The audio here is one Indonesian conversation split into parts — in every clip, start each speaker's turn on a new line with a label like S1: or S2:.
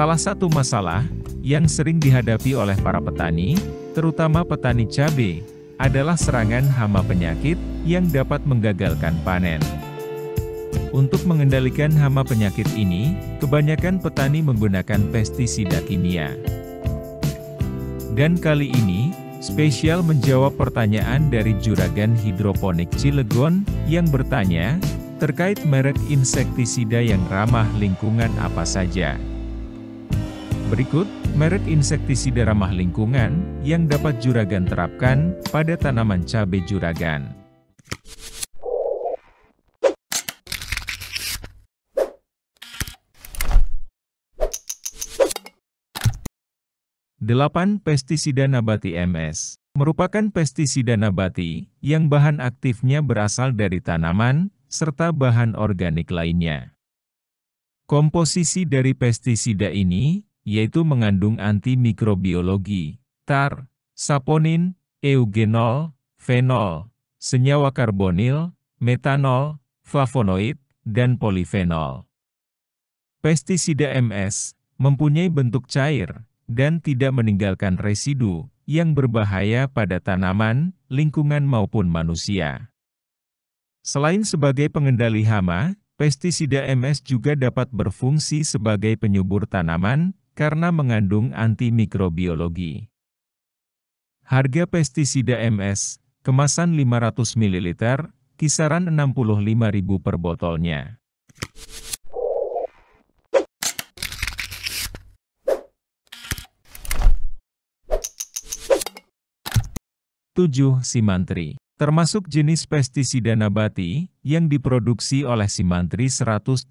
S1: Salah satu masalah yang sering dihadapi oleh para petani, terutama petani cabai, adalah serangan hama penyakit yang dapat menggagalkan panen. Untuk mengendalikan hama penyakit ini, kebanyakan petani menggunakan pestisida kimia. Dan kali ini, spesial menjawab pertanyaan dari juragan hidroponik Cilegon yang bertanya terkait merek insektisida yang ramah lingkungan apa saja. Berikut, merek insektisida ramah lingkungan yang dapat juragan terapkan pada tanaman cabai juragan. Delapan pestisida nabati MS merupakan pestisida nabati yang bahan aktifnya berasal dari tanaman serta bahan organik lainnya. Komposisi dari pestisida ini yaitu mengandung antimikrobiologi, tar, saponin, eugenol, fenol, senyawa karbonil, metanol, flavonoid, dan polifenol. Pestisida MS mempunyai bentuk cair dan tidak meninggalkan residu yang berbahaya pada tanaman, lingkungan maupun manusia. Selain sebagai pengendali hama, pestisida MS juga dapat berfungsi sebagai penyubur tanaman, karena mengandung antimikrobiologi. Harga pestisida MS, kemasan 500 ml, kisaran 65.000 per botolnya. Tujuh Simantri termasuk jenis pestisida nabati yang diproduksi oleh Simantri 173,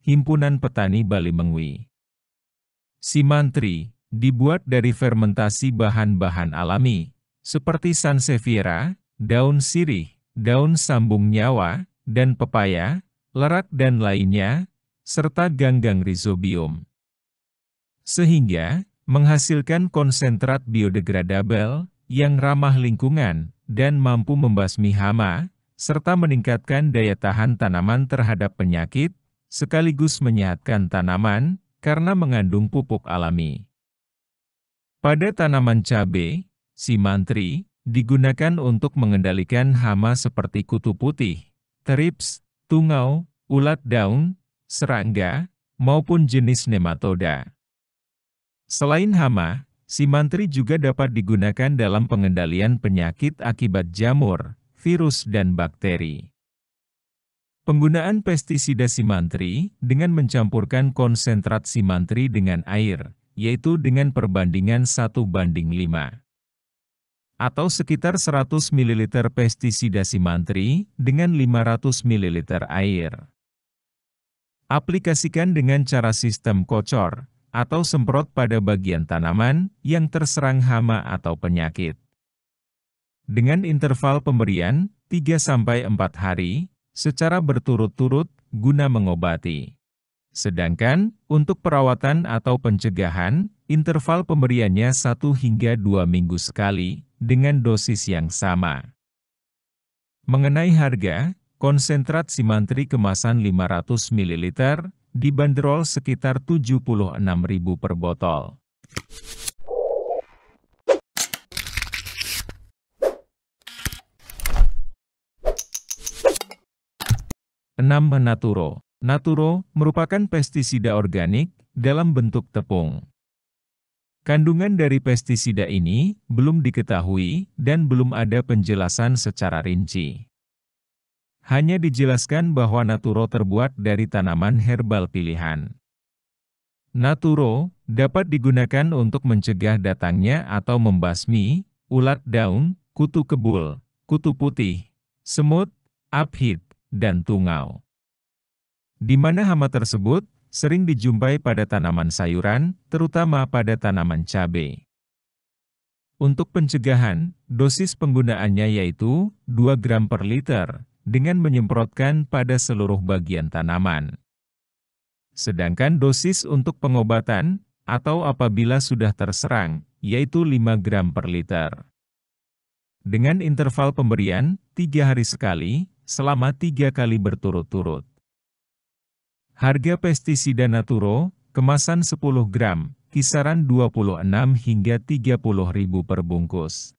S1: Himpunan Petani Bali Mengwi. Simantri, dibuat dari fermentasi bahan-bahan alami, seperti sansevieria, daun sirih, daun sambung nyawa, dan pepaya, lerak dan lainnya, serta ganggang rhizobium, Sehingga, menghasilkan konsentrat biodegradable yang ramah lingkungan dan mampu membasmi hama, serta meningkatkan daya tahan tanaman terhadap penyakit, sekaligus menyehatkan tanaman, karena mengandung pupuk alami. Pada tanaman cabai, simantri digunakan untuk mengendalikan hama seperti kutu putih, terips, tungau, ulat daun, serangga, maupun jenis nematoda. Selain hama, simantri juga dapat digunakan dalam pengendalian penyakit akibat jamur, virus dan bakteri. Penggunaan pestisida simantri dengan mencampurkan konsentrat simantri dengan air, yaitu dengan perbandingan 1 banding 5. Atau sekitar 100 ml pestisida simantri dengan 500 ml air. Aplikasikan dengan cara sistem kocor, atau semprot pada bagian tanaman yang terserang hama atau penyakit. Dengan interval pemberian 3-4 hari, secara berturut-turut guna mengobati. Sedangkan, untuk perawatan atau pencegahan, interval pemberiannya 1 hingga 2 minggu sekali, dengan dosis yang sama. Mengenai harga, konsentrat simantri kemasan 500 ml, dibanderol sekitar Rp76.000 per botol. 6. Naturo Naturo merupakan pestisida organik dalam bentuk tepung. Kandungan dari pestisida ini belum diketahui dan belum ada penjelasan secara rinci. Hanya dijelaskan bahwa Naturo terbuat dari tanaman herbal pilihan. Naturo dapat digunakan untuk mencegah datangnya atau membasmi ulat daun, kutu kebul, kutu putih, semut, aphid, dan tungau di mana hama tersebut sering dijumpai pada tanaman sayuran, terutama pada tanaman cabai. Untuk pencegahan, dosis penggunaannya yaitu 2 gram per liter, dengan menyemprotkan pada seluruh bagian tanaman. Sedangkan dosis untuk pengobatan, atau apabila sudah terserang, yaitu 5 gram per liter. Dengan interval pemberian, tiga hari sekali, selama tiga kali berturut-turut. Harga pestisida Naturo, kemasan 10 gram, kisaran 26 hingga 30 ribu per bungkus.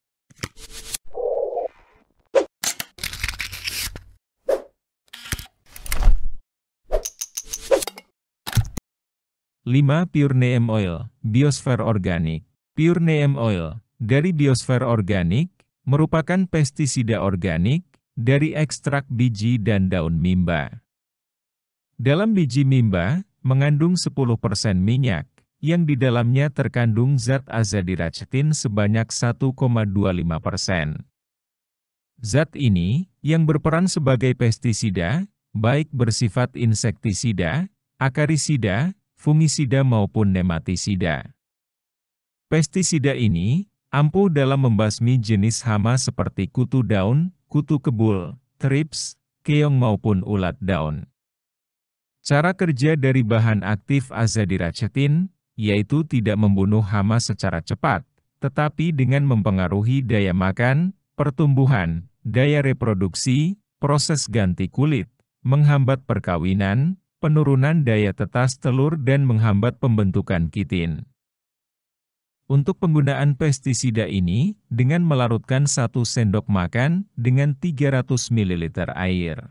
S1: Lima Pure Neem Oil, Biosfer Organik Pure Neem Oil, dari biosfer organik, merupakan pestisida organik, dari ekstrak biji dan daun mimba. Dalam biji mimba, mengandung 10% minyak, yang di dalamnya terkandung zat azadiracetin sebanyak 1,25%. Zat ini, yang berperan sebagai pestisida, baik bersifat insektisida, akarisida, fungisida maupun nematisida. Pestisida ini, ampuh dalam membasmi jenis hama seperti kutu daun, kutu kebul, trips, keong maupun ulat daun. Cara kerja dari bahan aktif azadiracetin, yaitu tidak membunuh hama secara cepat, tetapi dengan mempengaruhi daya makan, pertumbuhan, daya reproduksi, proses ganti kulit, menghambat perkawinan, penurunan daya tetas telur dan menghambat pembentukan kitin. Untuk penggunaan pestisida ini, dengan melarutkan satu sendok makan dengan 300 ml air.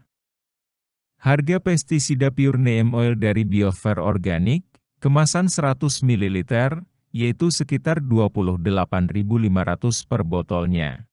S1: Harga pestisida Pure Neem Oil dari Biofair organik, kemasan 100 ml, yaitu sekitar 28.500 per botolnya.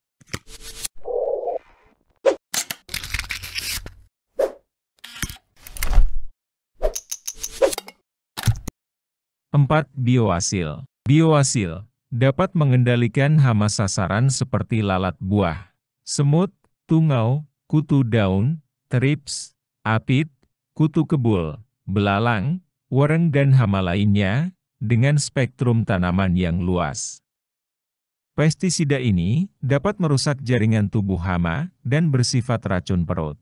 S1: Empat Bioasil Bioasil dapat mengendalikan hama sasaran seperti lalat buah, semut, tungau, kutu daun, trips, apit, kutu kebul, belalang, wereng dan hama lainnya, dengan spektrum tanaman yang luas. Pestisida ini dapat merusak jaringan tubuh hama dan bersifat racun perut.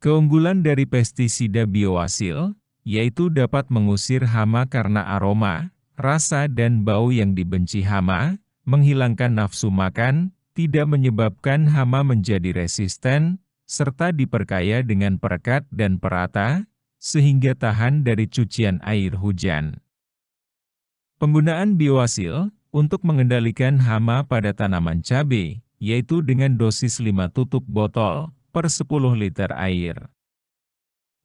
S1: Keunggulan dari pestisida bioasil, yaitu dapat mengusir hama karena aroma, rasa dan bau yang dibenci hama, menghilangkan nafsu makan, tidak menyebabkan hama menjadi resisten, serta diperkaya dengan perekat dan perata, sehingga tahan dari cucian air hujan. Penggunaan bioasil untuk mengendalikan hama pada tanaman cabai, yaitu dengan dosis 5 tutup botol per 10 liter air.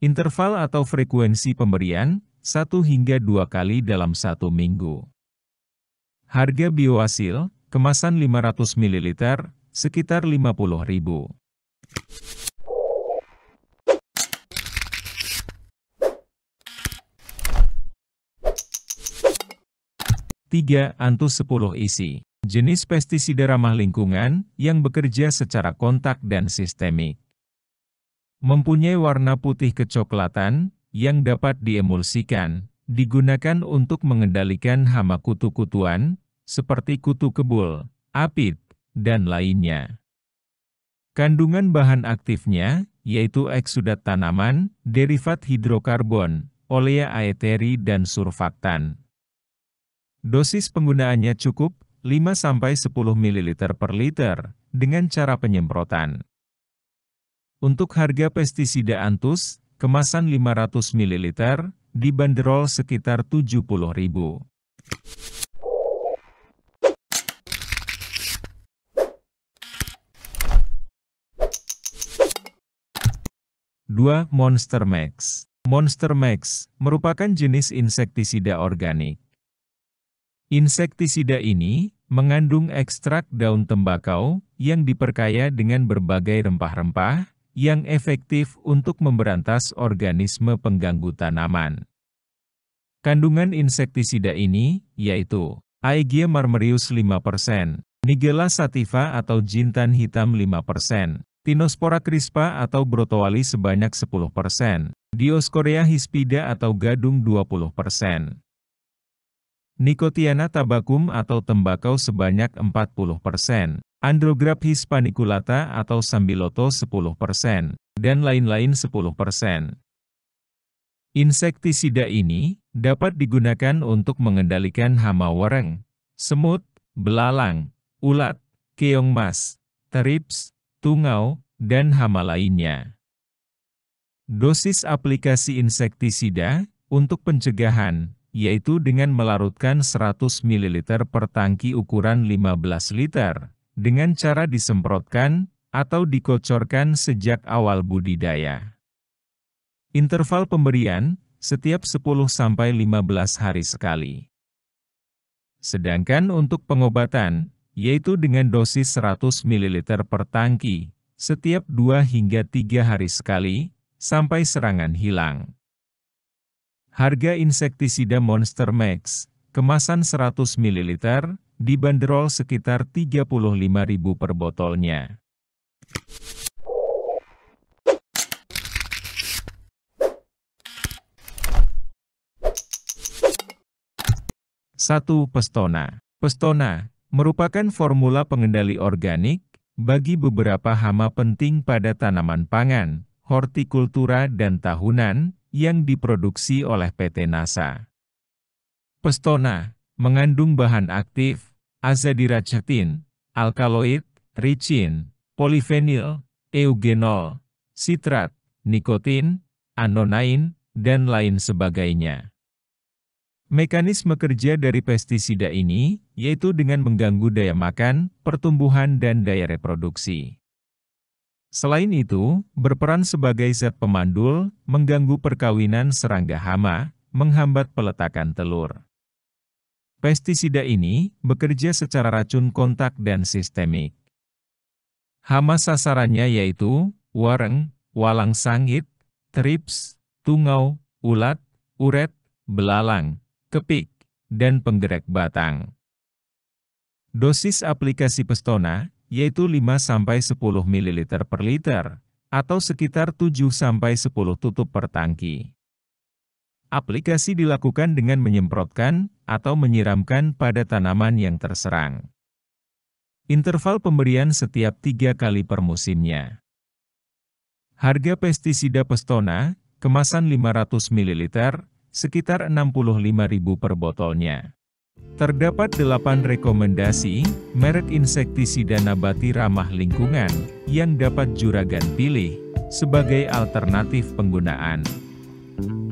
S1: Interval atau frekuensi pemberian, 1 hingga 2 kali dalam satu minggu. Harga bioasil, kemasan 500 ml, sekitar 50 ribu. 3. Antus 10 isi. Jenis pestisida ramah lingkungan, yang bekerja secara kontak dan sistemik. Mempunyai warna putih kecoklatan, yang dapat diemulsikan, digunakan untuk mengendalikan hama kutu-kutuan, seperti kutu kebul, apit, dan lainnya. Kandungan bahan aktifnya, yaitu eksudat tanaman, derivat hidrokarbon, olea aeteri dan surfaktan. Dosis penggunaannya cukup 5-10 ml per liter dengan cara penyemprotan. Untuk harga pestisida Antus, kemasan 500 ml dibanderol sekitar 70.000. 2. Monster Max Monster Max merupakan jenis insektisida organik. Insektisida ini mengandung ekstrak daun tembakau yang diperkaya dengan berbagai rempah-rempah yang efektif untuk memberantas organisme pengganggu tanaman. Kandungan insektisida ini yaitu Aegea 5%, Nigella sativa atau jintan hitam 5%, Tinospora crispa atau brotowali sebanyak 10%, Dioscorea hispida atau gadung 20%, Nicotiana tabacum atau tembakau sebanyak 40%, Andrograp hispaniculata atau sambiloto 10%, dan lain-lain 10%. Insektisida ini dapat digunakan untuk mengendalikan hama wereng, semut, belalang, ulat, keong mas, terips, tungau, dan hama lainnya. Dosis aplikasi insektisida untuk pencegahan, yaitu dengan melarutkan 100 ml per tangki ukuran 15 liter, dengan cara disemprotkan atau dikocorkan sejak awal budidaya. Interval pemberian, setiap 10-15 hari sekali. Sedangkan untuk pengobatan, yaitu dengan dosis 100 ml per tangki, setiap 2 hingga 3 hari sekali, sampai serangan hilang. Harga insektisida Monster Max, kemasan 100 ml, dibanderol sekitar Rp35.000 per botolnya. Satu Pestona Pestona, merupakan formula pengendali organik bagi beberapa hama penting pada tanaman pangan, hortikultura dan tahunan yang diproduksi oleh PT NASA. Pestona mengandung bahan aktif azadiracetin, alkaloid, ricin, polifenil, eugenol, sitrat, nikotin, anonain, dan lain sebagainya. Mekanisme kerja dari pestisida ini, yaitu dengan mengganggu daya makan, pertumbuhan dan daya reproduksi. Selain itu, berperan sebagai zat pemandul, mengganggu perkawinan serangga hama, menghambat peletakan telur. Pestisida ini bekerja secara racun kontak dan sistemik. Hama sasarannya yaitu wareng, walang sangit, trips, tungau, ulat, uret, belalang, kepik, dan penggerak batang. Dosis aplikasi Pestona, yaitu 5-10 ml per liter, atau sekitar 7-10 tutup per tangki. Aplikasi dilakukan dengan menyemprotkan atau menyiramkan pada tanaman yang terserang. Interval pemberian setiap tiga kali per musimnya. Harga pestisida Pestona, kemasan 500 ml, sekitar 65.000 per botolnya. Terdapat 8 rekomendasi merek insektisida nabati ramah lingkungan yang dapat juragan pilih sebagai alternatif penggunaan.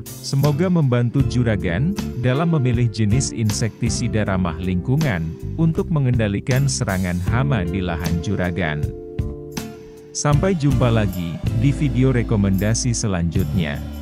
S1: Semoga membantu juragan dalam memilih jenis insektisida ramah lingkungan untuk mengendalikan serangan hama di lahan juragan. Sampai jumpa lagi di video rekomendasi selanjutnya.